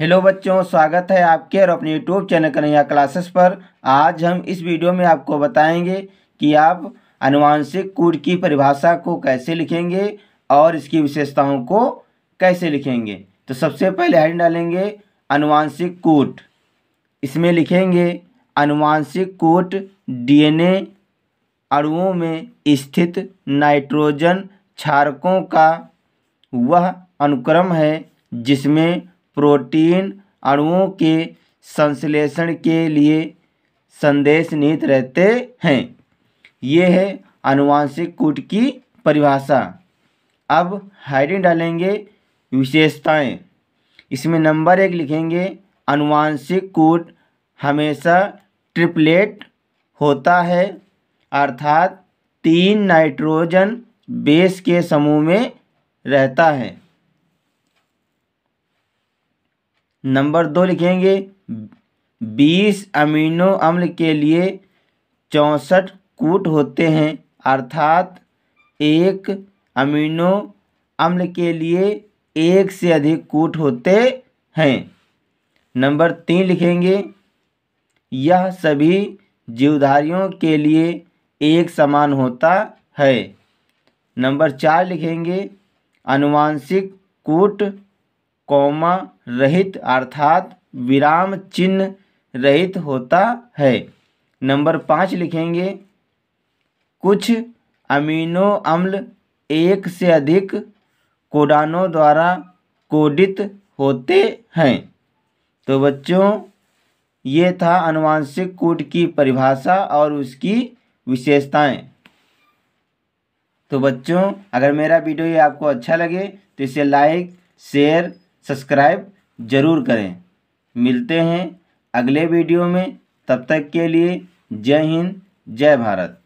hello बच्चों स्वागत है आपके और अपने यूट्यूब चैनल कन्हैया क्लासेस पर आज हम इस वीडियो में आपको बताएंगे कि आप अनुवांशिक कूट की परिभाषा को कैसे लिखेंगे और इसकी विशेषताओं को कैसे लिखेंगे तो सबसे पहले हेड डालेंगे अनुवांशिक कूट इसमें लिखेंगे अनुवांशिक कूट डीएनए अणुओं में स्थित नाइट्रोजन क्षारकों का वह अनुक्रम है जिसमें प्रोटीन अणुओं के संश्लेषण के लिए संदेश निहित रहते हैं ये है अनुवांशिक कूट की परिभाषा अब हाइड्रीन डालेंगे विशेषताएं इसमें नंबर एक लिखेंगे अनुवांशिक कूट हमेशा ट्रिपलेट होता है अर्थात तीन नाइट्रोजन बेस के समूह में रहता है नंबर दो लिखेंगे बीस अमीनो अम्ल के लिए चौंसठ कूट होते हैं अर्थात एक अमीनो अम्ल के लिए एक से अधिक कूट होते हैं नंबर तीन लिखेंगे यह सभी जीवधारियों के लिए एक समान होता है नंबर चार लिखेंगे अनुवांशिक कूट कौमा रहित अर्थात विराम चिन्ह रहित होता है नंबर पाँच लिखेंगे कुछ अमीनो अम्ल एक से अधिक कोडानों द्वारा कोडित होते हैं तो बच्चों ये था अनुवांशिक कूट की परिभाषा और उसकी विशेषताएं तो बच्चों अगर मेरा वीडियो ये आपको अच्छा लगे तो इसे लाइक शेयर सब्सक्राइब ज़रूर करें मिलते हैं अगले वीडियो में तब तक के लिए जय हिंद जय भारत